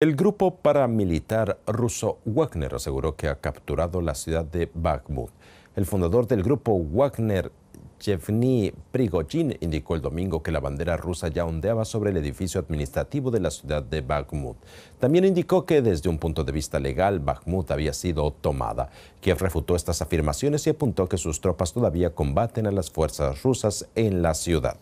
El grupo paramilitar ruso Wagner aseguró que ha capturado la ciudad de Bakhmut. El fundador del grupo Wagner, Yevgeny prigojin indicó el domingo que la bandera rusa ya ondeaba sobre el edificio administrativo de la ciudad de Bakhmut. También indicó que desde un punto de vista legal, Bakhmut había sido tomada. Kiev refutó estas afirmaciones y apuntó que sus tropas todavía combaten a las fuerzas rusas en la ciudad.